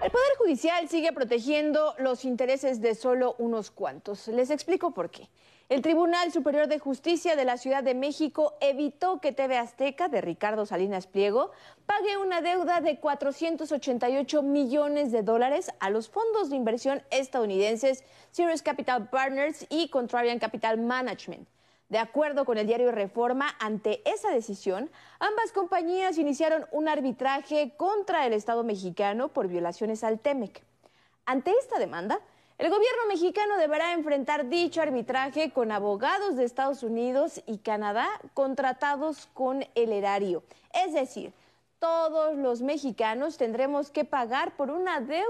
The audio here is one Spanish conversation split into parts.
El Poder Judicial sigue protegiendo los intereses de solo unos cuantos. Les explico por qué. El Tribunal Superior de Justicia de la Ciudad de México evitó que TV Azteca de Ricardo Salinas Pliego pague una deuda de 488 millones de dólares a los fondos de inversión estadounidenses Sirius Capital Partners y Contrarian Capital Management. De acuerdo con el diario Reforma, ante esa decisión, ambas compañías iniciaron un arbitraje contra el Estado mexicano por violaciones al TEMEC. Ante esta demanda, el gobierno mexicano deberá enfrentar dicho arbitraje con abogados de Estados Unidos y Canadá contratados con el erario. Es decir, todos los mexicanos tendremos que pagar por una deuda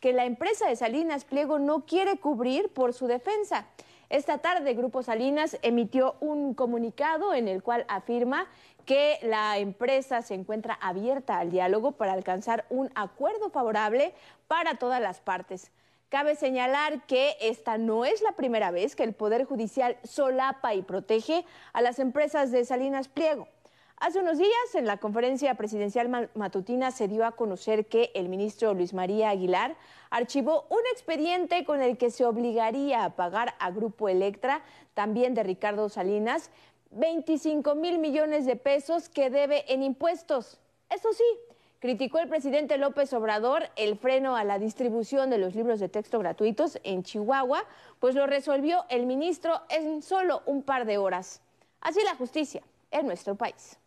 que la empresa de Salinas Pliego no quiere cubrir por su defensa. Esta tarde, Grupo Salinas emitió un comunicado en el cual afirma que la empresa se encuentra abierta al diálogo para alcanzar un acuerdo favorable para todas las partes. Cabe señalar que esta no es la primera vez que el Poder Judicial solapa y protege a las empresas de Salinas Pliego. Hace unos días, en la conferencia presidencial matutina, se dio a conocer que el ministro Luis María Aguilar archivó un expediente con el que se obligaría a pagar a Grupo Electra, también de Ricardo Salinas, 25 mil millones de pesos que debe en impuestos. Eso sí, criticó el presidente López Obrador el freno a la distribución de los libros de texto gratuitos en Chihuahua, pues lo resolvió el ministro en solo un par de horas. Así la justicia en nuestro país.